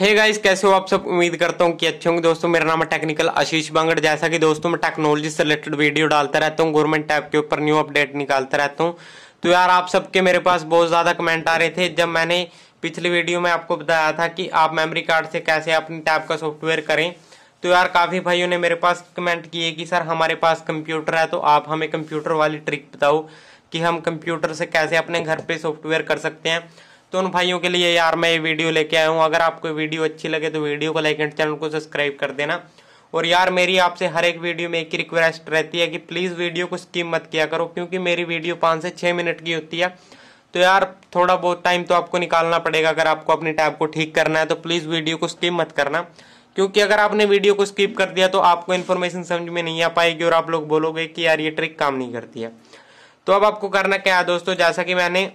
hey guys कैसे हो आप सब उम्मीद करता हूँ कि अच्छे होंगे दोस्तों मेरा नाम है टेक्निकल आशीष बांगड़ जैसा कि दोस्तों मैं टेक्नोलॉजी से रिलेटेड वीडियो डालता रहता हूँ गवर्नमेंट टैब के ऊपर न्यू अपडेट निकालता रहता हूँ तो यार आप सबके मेरे पास बहुत ज़्यादा कमेंट आ रहे थे जब मैंने पिछली वीडियो में आपको बताया था कि आप मेमरी कार्ड से कैसे अपनी टैब का सॉफ्टवेयर करें तो यार काफ़ी भाइयों ने मेरे पास कमेंट किए कि सर हमारे पास कंप्यूटर है तो आप हमें कंप्यूटर वाली ट्रिक बताओ कि हम कंप्यूटर से कैसे अपने घर पर सॉफ्टवेयर कर सकते हैं तो उन भाइयों के लिए यार मैं ये वीडियो लेके आया हूँ अगर आपको वीडियो अच्छी लगे तो वीडियो को लाइक एंड चैनल को सब्सक्राइब कर देना और यार मेरी आपसे हर एक वीडियो में एक ही रिक्वेस्ट रहती है कि प्लीज़ वीडियो को स्किप मत किया करो क्योंकि मेरी वीडियो पाँच से छः मिनट की होती है तो यार थोड़ा बहुत टाइम तो आपको निकालना पड़ेगा अगर आपको अपनी टैब को ठीक करना है तो प्लीज़ वीडियो को स्किप मत करना क्योंकि अगर आपने वीडियो को स्किप कर दिया तो आपको इन्फॉर्मेशन समझ में नहीं आ पाएगी और आप लोग बोलोगे कि यार ये ट्रिक काम नहीं करती है तो अब आपको करना क्या है दोस्तों जैसा कि मैंने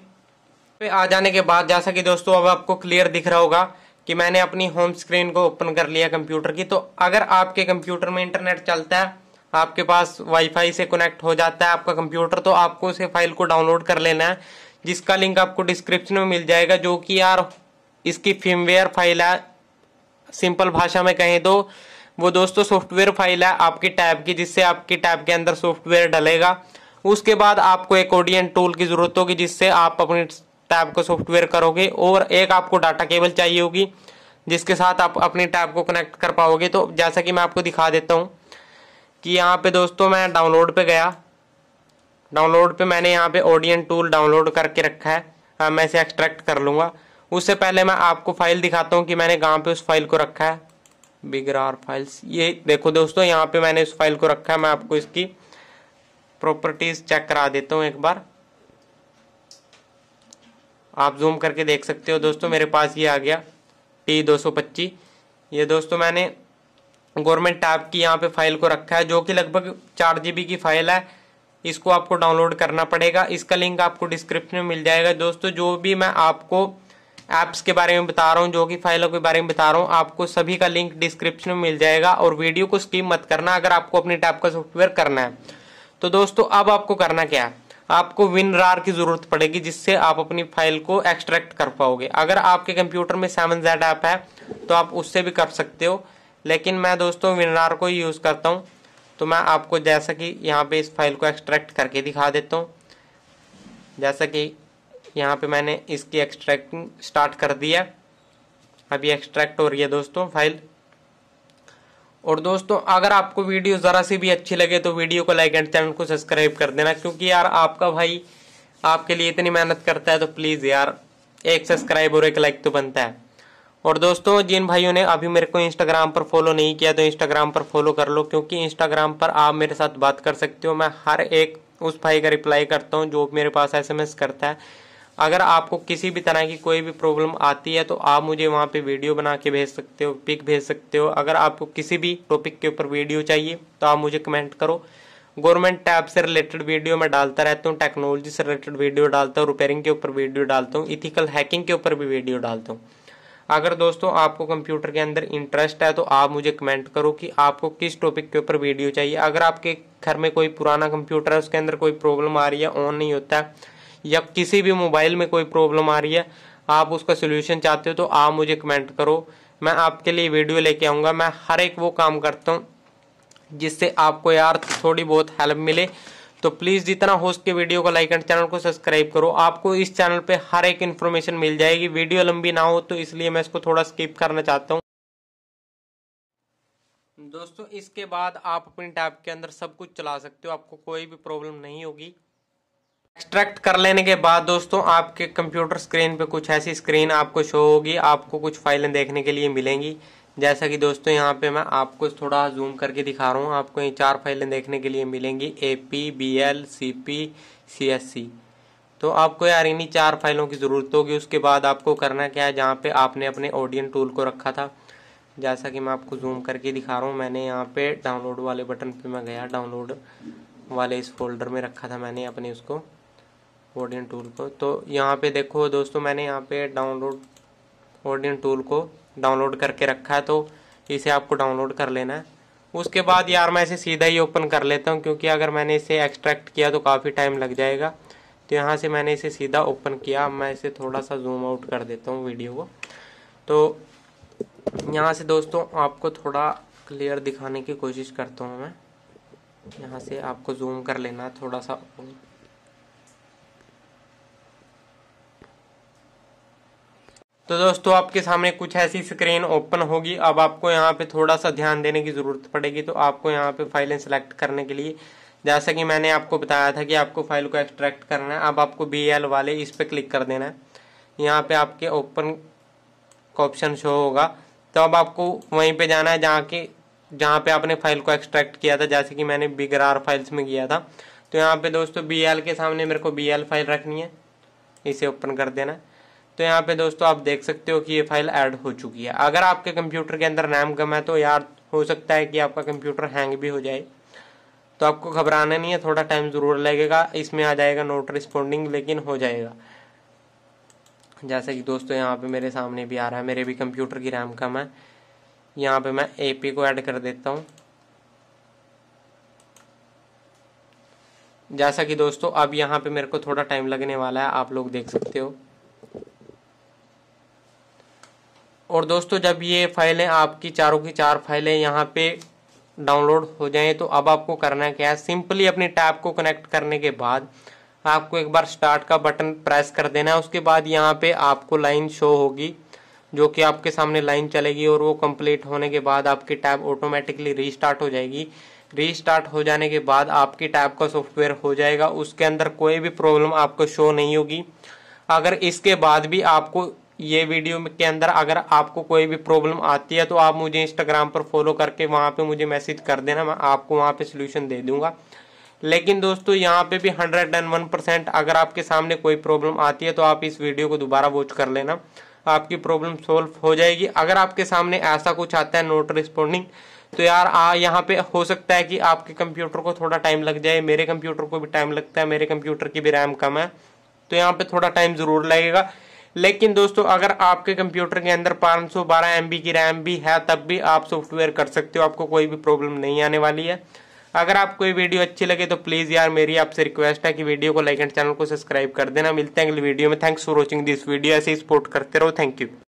पे आ जाने के बाद जैसा कि दोस्तों अब आपको क्लियर दिख रहा होगा कि मैंने अपनी होम स्क्रीन को ओपन कर लिया कंप्यूटर की तो अगर आपके कंप्यूटर में इंटरनेट चलता है आपके पास वाईफाई से कनेक्ट हो जाता है आपका कंप्यूटर तो आपको उसे फाइल को डाउनलोड कर लेना है जिसका लिंक आपको डिस्क्रिप्शन में मिल जाएगा जो कि यार इसकी फिमवेयर फाइल है सिंपल भाषा में कहें तो वो दोस्तों सॉफ्टवेयर फाइल है आपकी टैब की जिससे आपकी टैब के अंदर सॉफ्टवेयर डलेगा उसके बाद आपको एक ऑडियन टूल की ज़रूरत होगी जिससे आप अपनी टैब को सॉफ्टवेयर करोगे और एक आपको डाटा केबल चाहिए होगी जिसके साथ आप अपनी टैब को कनेक्ट कर पाओगे तो जैसा कि मैं आपको दिखा देता हूँ कि यहाँ पे दोस्तों मैं डाउनलोड पे गया डाउनलोड पे मैंने यहाँ पे ऑडियन टूल डाउनलोड करके रखा है आ, हाँ, मैं इसे एक्सट्रैक्ट कर लूँगा उससे पहले मैं आपको फाइल दिखाता हूँ कि मैंने कहाँ पे उस फाइल को रखा है बिगरार फाइल्स ये देखो दोस्तों यहाँ पे मैंने उस फाइल को रखा है मैं आपको इसकी प्रॉपर्टीज़ चेक करा देता हूँ एक बार आप जूम करके देख सकते हो दोस्तों मेरे पास ये आ गया टी दो सौ पच्चीस ये दोस्तों मैंने गवर्नमेंट टैब की यहाँ पे फाइल को रखा है जो कि लगभग चार जी की फाइल है इसको आपको डाउनलोड करना पड़ेगा इसका लिंक आपको डिस्क्रिप्शन में मिल जाएगा दोस्तों जो भी मैं आपको ऐप्स के बारे में बता रहा हूँ जो कि फाइलों के बारे में बता रहा हूँ आपको सभी का लिंक डिस्क्रिप्शन में मिल जाएगा और वीडियो को स्कीम मत करना अगर आपको अपने टैब का सॉफ्टवेयर करना है तो दोस्तों अब आपको करना क्या है आपको रार की ज़रूरत पड़ेगी जिससे आप अपनी फाइल को एक्सट्रैक्ट कर पाओगे अगर आपके कंप्यूटर में सेवन जेड ऐप है तो आप उससे भी कर सकते हो लेकिन मैं दोस्तों रार को ही यूज़ करता हूँ तो मैं आपको जैसा कि यहाँ पे इस फाइल को एक्सट्रैक्ट करके दिखा देता हूँ जैसा कि यहाँ पे मैंने इसकी एक्सट्रैक्टिंग स्टार्ट कर दी है अभी एक्सट्रैक्ट हो रही है दोस्तों फाइल और दोस्तों अगर आपको वीडियो ज़रा सी भी अच्छी लगे तो वीडियो को लाइक एंड चैनल को सब्सक्राइब कर देना क्योंकि यार आपका भाई आपके लिए इतनी मेहनत करता है तो प्लीज़ यार एक सब्सक्राइब और एक लाइक तो बनता है और दोस्तों जिन भाइयों ने अभी मेरे को इंस्टाग्राम पर फॉलो नहीं किया तो इंस्टाग्राम पर फॉलो कर लो क्योंकि इंस्टाग्राम पर आप मेरे साथ बात कर सकते हो मैं हर एक उस भाई का रिप्लाई करता हूँ जो मेरे पास एस करता है अगर आपको किसी भी तरह की कोई भी प्रॉब्लम आती है तो आप मुझे वहाँ पे वीडियो बना के भेज सकते हो पिक भेज सकते हो अगर आपको किसी भी टॉपिक के ऊपर वीडियो चाहिए तो आप मुझे कमेंट करो गवर्नमेंट टैब से रिलेटेड वीडियो मैं डालता रहता हूँ टेक्नोलॉजी से रिलेटेड वीडियो डालता हूँ रिपेयरिंग के ऊपर वीडियो डालता हूँ इथिकल हैकिंग के ऊपर भी वीडियो डालता हूँ अगर दोस्तों आपको कंप्यूटर के अंदर इंटरेस्ट है तो आप मुझे कमेंट करो कि आपको किस टॉपिक के ऊपर वीडियो चाहिए अगर आपके घर में कोई पुराना कंप्यूटर है उसके अंदर कोई प्रॉब्लम आ रही है ऑन नहीं होता है या किसी भी मोबाइल में कोई प्रॉब्लम आ रही है आप उसका सोल्यूशन चाहते हो तो आप मुझे कमेंट करो मैं आपके लिए वीडियो लेके आऊँगा मैं हर एक वो काम करता हूँ जिससे आपको यार थोड़ी बहुत हेल्प मिले तो प्लीज़ जितना हो सके वीडियो को लाइक एंड चैनल को सब्सक्राइब करो आपको इस चैनल पे हर एक इन्फॉर्मेशन मिल जाएगी वीडियो लंबी ना हो तो इसलिए मैं इसको थोड़ा स्किप करना चाहता हूँ दोस्तों इसके बाद आप अपनी टैब के अंदर सब कुछ चला सकते हो आपको कोई भी प्रॉब्लम नहीं होगी एक्सट्रैक्ट कर लेने के बाद दोस्तों आपके कंप्यूटर स्क्रीन पे कुछ ऐसी स्क्रीन आपको शो होगी आपको कुछ फाइलें देखने के लिए मिलेंगी जैसा कि दोस्तों यहाँ पे मैं आपको थोड़ा जूम करके दिखा रहा हूँ आपको ये चार फाइलें देखने के लिए मिलेंगी A P B L C P C S C तो आपको यार इन्हीं चार फाइलों की ज़रूरत होगी उसके बाद आपको करना क्या है जहाँ पे आपने अपने ऑडियन टूल को रखा था जैसा कि मैं आपको जूम करके दिखा रहा हूँ मैंने यहाँ पे डाउनलोड वाले बटन पे मैं गया डाउनलोड वाले इस फोल्डर में रखा था मैंने अपने उसको ऑडियन टूल को तो यहाँ पे देखो दोस्तों मैंने यहाँ पे डाउनलोड ऑडियन टूल को डाउनलोड करके रखा है तो इसे आपको डाउनलोड कर लेना है उसके बाद यार मैं इसे सीधा ही ओपन कर लेता हूँ क्योंकि अगर मैंने इसे एक्सट्रैक्ट किया तो काफ़ी टाइम लग जाएगा तो यहाँ से मैंने इसे सीधा ओपन किया अब मैं इसे थोड़ा सा जूम आउट कर देता हूँ वीडियो को तो यहाँ से दोस्तों आपको थोड़ा क्लियर दिखाने की कोशिश करता हूँ मैं यहाँ से आपको जूम कर लेना थोड़ा सा तो दोस्तों आपके सामने कुछ ऐसी स्क्रीन ओपन होगी अब आपको यहाँ पे थोड़ा सा ध्यान देने की ज़रूरत पड़ेगी तो आपको यहाँ पे फाइलें सेलेक्ट करने के लिए जैसा कि मैंने आपको बताया था कि आपको फाइल को एक्सट्रैक्ट करना है अब आपको बी एल वाले इस पर क्लिक कर देना है यहाँ पे आपके ओपन का ऑप्शन शो होगा तो अब आपको वहीं पे जाना है जहाँ के जहाँ पे आपने फाइल को एक्सट्रैक्ट किया था जैसे कि मैंने बिगरार फाइल्स में किया था तो यहाँ पे दोस्तों बी एल के सामने मेरे को बी एल फाइल रखनी है इसे ओपन कर देना है तो यहाँ पे दोस्तों आप देख सकते हो कि ये फाइल ऐड हो चुकी है अगर आपके कंप्यूटर के अंदर रैम कम है तो यार हो सकता है कि आपका कंप्यूटर हैंग भी हो जाए तो आपको घबराना नहीं है थोड़ा टाइम ज़रूर लगेगा इसमें आ जाएगा नोट रिस्पॉन्डिंग लेकिन हो जाएगा जैसे कि दोस्तों यहाँ पे मेरे सामने भी आ रहा है मेरे भी कंप्यूटर की रैम कम है यहाँ पे मैं ए को ऐड कर देता हूँ जैसा कि दोस्तों अब यहाँ पे मेरे को थोड़ा टाइम लगने वाला है आप लोग देख सकते हो और दोस्तों जब ये फाइलें आपकी चारों की चार फाइलें यहाँ पे डाउनलोड हो जाएं तो अब आपको करना क्या है सिंपली अपने टैब को कनेक्ट करने के बाद आपको एक बार स्टार्ट का बटन प्रेस कर देना है उसके बाद यहाँ पे आपको लाइन शो होगी जो कि आपके सामने लाइन चलेगी और वो कंप्लीट होने के बाद आपकी टैब ऑटोमेटिकली रीस्टार्ट हो जाएगी रीस्टार्ट हो जाने के बाद आपकी टैब का सॉफ्टवेयर हो जाएगा उसके अंदर कोई भी प्रॉब्लम आपको शो नहीं होगी अगर इसके बाद भी आपको ये वीडियो के अंदर अगर आपको कोई भी प्रॉब्लम आती है तो आप मुझे इंस्टाग्राम पर फॉलो करके वहाँ पे मुझे मैसेज कर देना मैं आपको वहाँ पे सोल्यूशन दे दूँगा लेकिन दोस्तों यहाँ पे भी हंड्रेड एंड वन परसेंट अगर आपके सामने कोई प्रॉब्लम आती है तो आप इस वीडियो को दोबारा वॉच कर लेना आपकी प्रॉब्लम सॉल्व हो जाएगी अगर आपके सामने ऐसा कुछ आता है नोट रिस्पॉन्डिंग तो यार आ यहाँ पे हो सकता है कि आपके कंप्यूटर को थोड़ा टाइम लग जाए मेरे कंप्यूटर को भी टाइम लगता है मेरे कंप्यूटर की भी रैम कम है तो यहाँ पे थोड़ा टाइम ज़रूर लगेगा लेकिन दोस्तों अगर आपके कंप्यूटर के अंदर 512 सौ की रैम भी है तब भी आप सॉफ्टवेयर कर सकते हो आपको कोई भी प्रॉब्लम नहीं आने वाली है अगर आपको ये वीडियो अच्छी लगे तो प्लीज़ यार मेरी आपसे रिक्वेस्ट है कि वीडियो को लाइक एंड चैनल को सब्सक्राइब कर देना मिलते हैं अगली वीडियो में thanks for watching this video ऐसे ही सपोर्ट करते रहो थैंक यू